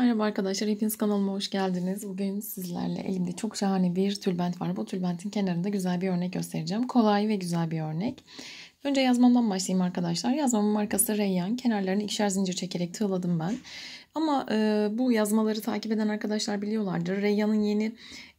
Merhaba arkadaşlar, hepiniz kanalıma hoş geldiniz. Bugün sizlerle elimde çok şahane bir tülbent var. Bu tülbentin kenarında güzel bir örnek göstereceğim. Kolay ve güzel bir örnek. Önce yazmamdan başlayayım arkadaşlar. Yazmamın markası Reyyan. Kenarlarını ikişer zincir çekerek tığladım ben. Ama e, bu yazmaları takip eden arkadaşlar biliyorlardır. Reyyan'ın yeni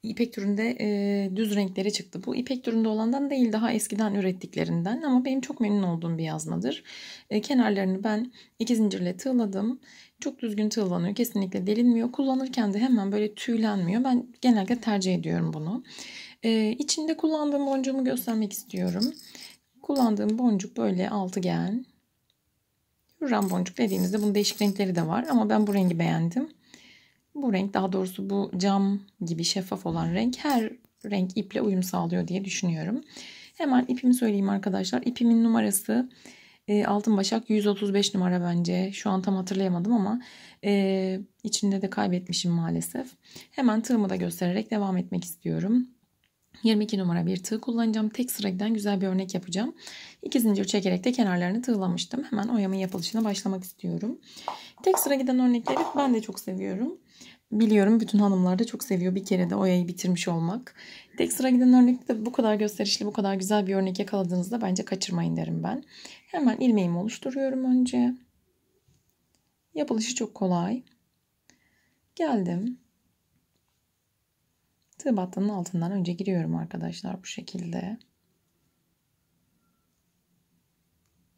ipek türünde e, düz renkleri çıktı. Bu ipek türünde olandan değil daha eskiden ürettiklerinden ama benim çok memnun olduğum bir yazmadır. E, kenarlarını ben iki zincirle tığladım. Çok düzgün tığlanıyor. Kesinlikle delinmiyor. Kullanırken de hemen böyle tüylenmiyor. Ben genelde tercih ediyorum bunu. E, içinde kullandığım boncuğumu göstermek istiyorum. Kullandığım boncuk böyle altıgen. Hürrem boncuk dediğimizde bunun değişik renkleri de var ama ben bu rengi beğendim. Bu renk daha doğrusu bu cam gibi şeffaf olan renk her renk iple uyum sağlıyor diye düşünüyorum. Hemen ipimi söyleyeyim arkadaşlar. İpimin numarası e, altın başak 135 numara bence. Şu an tam hatırlayamadım ama e, içinde de kaybetmişim maalesef. Hemen tığımı da göstererek devam etmek istiyorum. 22 numara bir tığ kullanacağım. Tek sıra giden güzel bir örnek yapacağım. İki zincir çekerek de kenarlarını tığlamıştım. Hemen oyamın yapılışına başlamak istiyorum. Tek sıra giden örnekleri ben de çok seviyorum. Biliyorum bütün hanımlar da çok seviyor bir kere de oyayı bitirmiş olmak. Tek sıra giden örnekte bu kadar gösterişli, bu kadar güzel bir örnek yakaladığınızda bence kaçırmayın derim ben. Hemen ilmeğimi oluşturuyorum önce. Yapılışı çok kolay. Geldim. Tığ battının altından önce giriyorum arkadaşlar bu şekilde.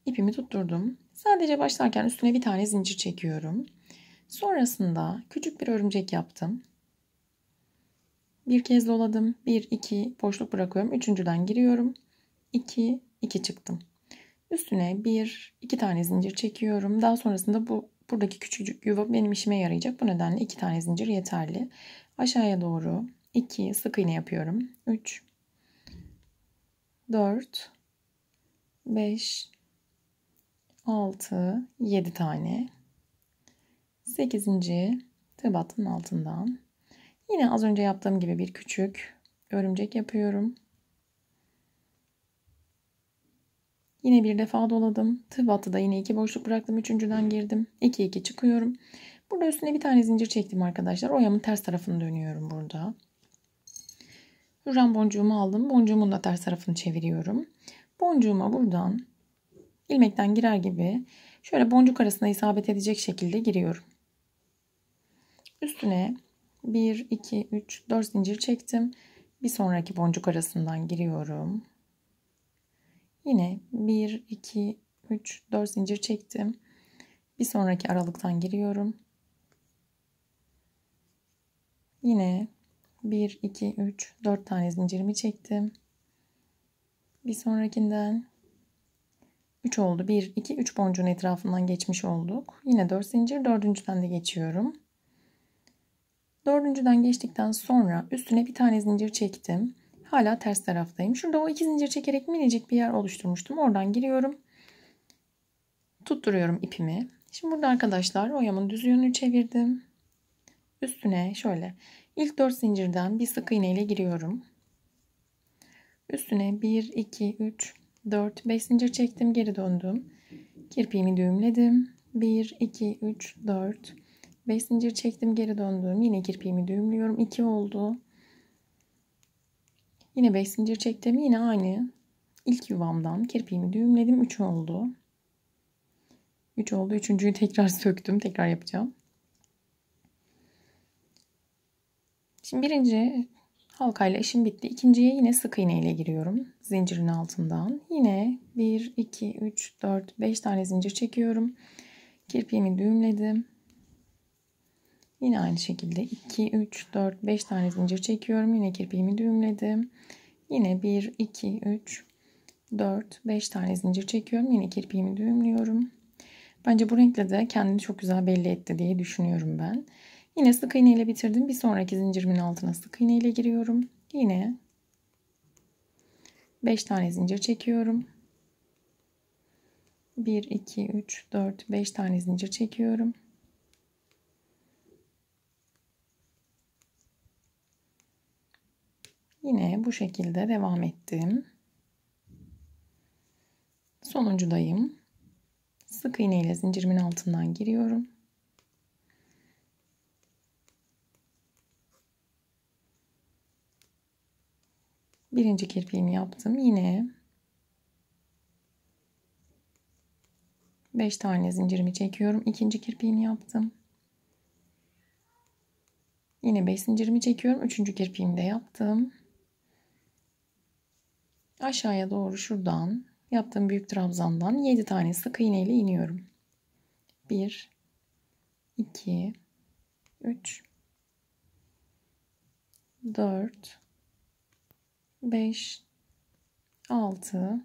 İpimi tutturdum. Sadece başlarken üstüne bir tane zincir çekiyorum. Sonrasında küçük bir örümcek yaptım. Bir kez doladım. 1 2 boşluk bırakıyorum. Üçüncüden giriyorum. 2 2 çıktım. Üstüne 1 2 tane zincir çekiyorum. Daha sonrasında bu buradaki küçücük yuva benim işime yarayacak. Bu nedenle 2 tane zincir yeterli. Aşağıya doğru 2 sık iğne yapıyorum. 3 4 5 6 7 tane 8. tığ altından yine az önce yaptığım gibi bir küçük örümcek yapıyorum. Yine bir defa doladım. Tığ da yine iki boşluk bıraktım. Üçüncüden girdim. 2 2 çıkıyorum. Burada üstüne bir tane zincir çektim arkadaşlar. Oyamın ters tarafını dönüyorum burada. Hürrem boncuğumu aldım. Boncuğumun da ters tarafını çeviriyorum. Boncuğuma buradan ilmekten girer gibi şöyle boncuk arasına isabet edecek şekilde giriyorum. Üstüne 1, 2, 3, 4 zincir çektim. Bir sonraki boncuk arasından giriyorum. Yine 1, 2, 3, 4 zincir çektim. Bir sonraki aralıktan giriyorum. Yine 1, 2, 3, 4 tane zincirimi çektim. Bir sonrakinden 3 oldu. 1, 2, 3 boncuğun etrafından geçmiş olduk. Yine 4 zincir. Dördüncüden de geçiyorum. Dördüncüden geçtikten sonra üstüne bir tane zincir çektim. Hala ters taraftayım. Şurada o iki zincir çekerek minicik bir yer oluşturmuştum. Oradan giriyorum. Tutturuyorum ipimi. Şimdi burada arkadaşlar oyamın düz yönünü çevirdim. Üstüne şöyle İlk 4 zincirden bir sık iğne ile giriyorum. Üstüne 1, 2, 3, 4, 5 zincir çektim. Geri döndüm. Kirpiğimi düğümledim. 1, 2, 3, 4, 5 zincir çektim. Geri döndüm. Yine kirpiğimi düğümlüyorum. 2 oldu. Yine 5 zincir çektim. Yine aynı ilk yuvamdan kirpiğimi düğümledim. 3 oldu. 3 oldu. Üçüncüyü tekrar söktüm. Tekrar yapacağım. Şimdi birinci halkayla işim bitti. İkinciye yine sık iğne ile giriyorum. Zincirin altından. Yine 1, 2, 3, 4, 5 tane zincir çekiyorum. Kirpiğimi düğümledim. Yine aynı şekilde 2, 3, 4, 5 tane zincir çekiyorum. Yine kirpiğimi düğümledim. Yine 1, 2, 3, 4, 5 tane zincir çekiyorum. Yine kirpiğimi düğümlüyorum. Bence bu renkle de kendini çok güzel belli etti diye düşünüyorum ben. Yine sık iğne ile bitirdim. Bir sonraki zincirimin altına sık iğne ile giriyorum. Yine 5 tane zincir çekiyorum. 1, 2, 3, 4, 5 tane zincir çekiyorum. Yine bu şekilde devam ettim. Sonuncudayım. Sık iğne ile zincirimin altından giriyorum. Birinci kirpiğimi yaptım. Yine 5 tane zincirimi çekiyorum. İkinci kirpiğimi yaptım. Yine 5 zincirimi çekiyorum. Üçüncü kirpiğimi de yaptım. Aşağıya doğru şuradan yaptığım büyük trabzandan 7 tane sık iğne ile iniyorum. 1 2 3 4 5, 6,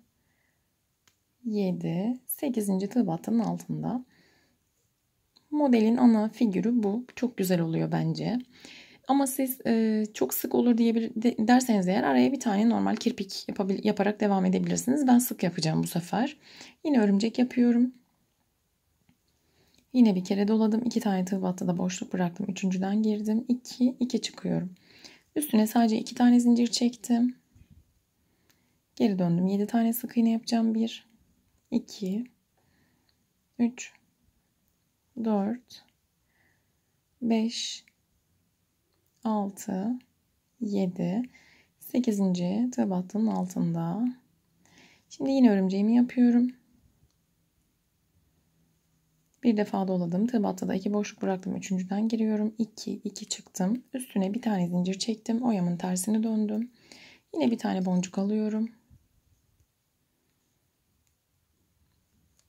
7, 8. tıbattanın altında. Modelin ana figürü bu. Çok güzel oluyor bence. Ama siz e, çok sık olur diye bir de, derseniz eğer araya bir tane normal kirpik yaparak devam edebilirsiniz. Ben sık yapacağım bu sefer. Yine örümcek yapıyorum. Yine bir kere doladım. iki tane tığ da boşluk bıraktım. Üçüncüden girdim. 2, 2 çıkıyorum. Üstüne sadece iki tane zincir çektim. Geri döndüm. 7 tane sık iğne yapacağım. 1, 2, 3, 4, 5, 6, 7, 8. tığ altında. Şimdi yine örümceğimi yapıyorum. Bir defa doladım. Tığ da iki boşluk bıraktım. Üçüncüden giriyorum. 2, 2 çıktım. Üstüne bir tane zincir çektim. Oyamın tersini döndüm. Yine bir tane boncuk alıyorum.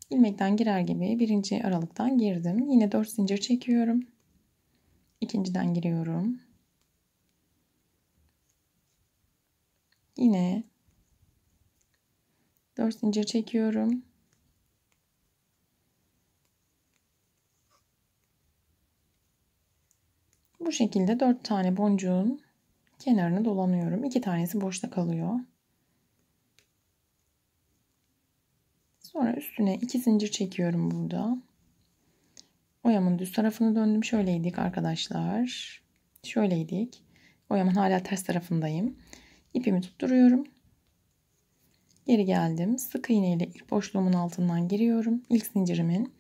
ilmekten girer gibi birinci aralıktan girdim. Yine 4 zincir çekiyorum. İkinciden giriyorum. Yine 4 zincir çekiyorum. Bu şekilde 4 tane boncuğun kenarını dolanıyorum. 2 tanesi boşta kalıyor. Sonra üstüne iki zincir çekiyorum burada. Oyamın düz tarafını döndüm. Şöyleydik arkadaşlar. Şöyleydik. Oyamın hala ters tarafındayım. İpimi tutturuyorum. Geri geldim. Sık iğne ile ilk boşluğumun altından giriyorum. İlk zincirimin.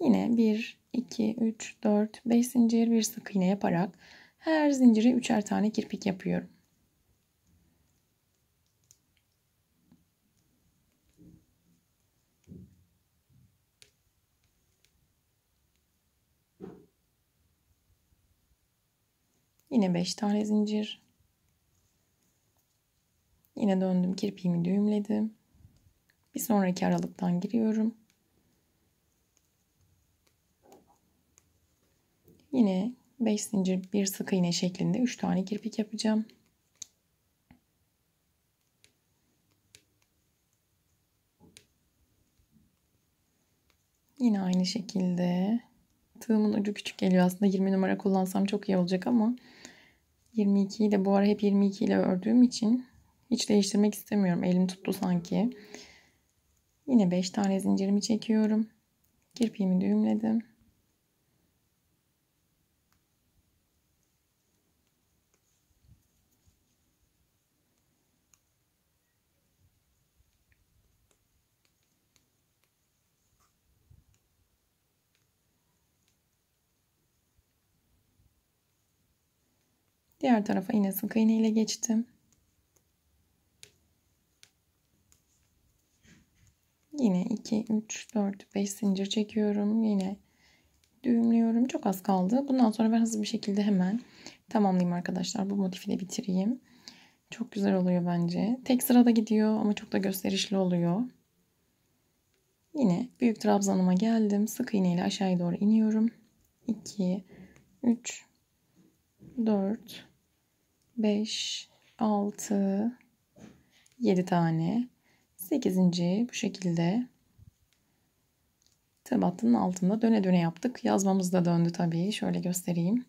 Yine 1, 2, 3, 4, 5 zincir bir sık iğne yaparak her zincire üçer tane kirpik yapıyorum. Yine 5 tane zincir. Yine döndüm kirpiğimi düğümledim. Bir sonraki aralıktan giriyorum. Yine 5 zincir bir sık iğne şeklinde 3 tane kirpik yapacağım. Yine aynı şekilde tığımın ucu küçük geliyor aslında 20 numara kullansam çok iyi olacak ama 22'yi de bu ara hep 22 ile ördüğüm için hiç değiştirmek istemiyorum. Elim tuttu sanki. Yine 5 tane zincirimi çekiyorum. Kirpiğimi düğümledim. Diğer tarafa yine sık iğne ile geçtim. Yine 2, 3, 4, 5 zincir çekiyorum. Yine düğümlüyorum. Çok az kaldı. Bundan sonra ben hızlı bir şekilde hemen tamamlayayım arkadaşlar. Bu motifi de bitireyim. Çok güzel oluyor bence. Tek sırada gidiyor ama çok da gösterişli oluyor. Yine büyük trabzanıma geldim. Sık iğne ile aşağıya doğru iniyorum. 2, 3, 4, 5, 6, 7 tane. 8. bu şekilde tabatının altında döne döne yaptık. Yazmamız da döndü tabii. Şöyle göstereyim.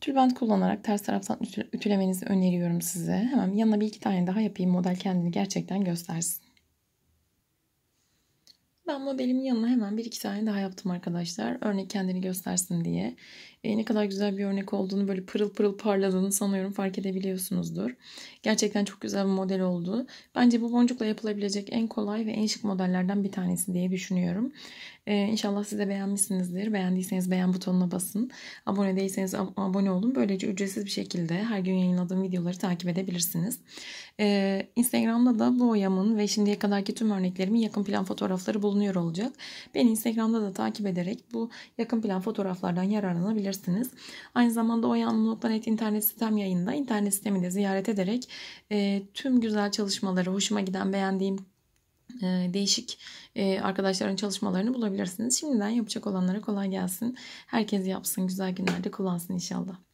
Tülbent kullanarak ters taraftan ütülemenizi öneriyorum size. Hemen yanına bir iki tane daha yapayım. Model kendini gerçekten göstersin. Ben modelimin yanına hemen bir iki tane daha yaptım arkadaşlar. Örnek kendini göstersin diye e, ne kadar güzel bir örnek olduğunu böyle pırıl pırıl parladığını sanıyorum fark edebiliyorsunuzdur. Gerçekten çok güzel bir model oldu. Bence bu boncukla yapılabilecek en kolay ve en şık modellerden bir tanesi diye düşünüyorum. E, inşallah siz de beğenmişsinizdir. Beğendiyseniz beğen butonuna basın. Abone değilseniz ab abone olun. Böylece ücretsiz bir şekilde her gün yayınladığım videoları takip edebilirsiniz. E, Instagram'da da bu oyamın ve şimdiye kadarki tüm örneklerimin yakın plan fotoğrafları bulunuyor olacak. Beni Instagram'da da takip ederek bu yakın plan fotoğraflardan yararlanabilirsiniz ulaşabilirsiniz. Aynı zamanda oyanlılıklar.net internet sitem yayında. internet sitemi de ziyaret ederek e, tüm güzel çalışmaları, hoşuma giden, beğendiğim e, değişik e, arkadaşların çalışmalarını bulabilirsiniz. Şimdiden yapacak olanlara kolay gelsin. Herkes yapsın, güzel günlerde kullansın inşallah.